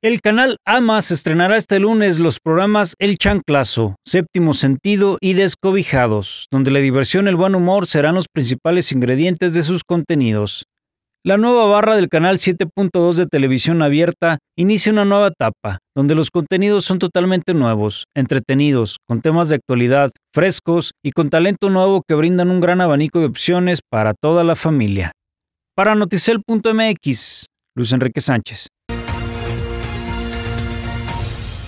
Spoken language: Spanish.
El canal AMAS estrenará este lunes los programas El Chanclazo, Séptimo Sentido y Descobijados, donde la diversión y el buen humor serán los principales ingredientes de sus contenidos. La nueva barra del canal 7.2 de televisión abierta inicia una nueva etapa, donde los contenidos son totalmente nuevos, entretenidos, con temas de actualidad, frescos y con talento nuevo que brindan un gran abanico de opciones para toda la familia. Para Noticel.mx, Luis Enrique Sánchez.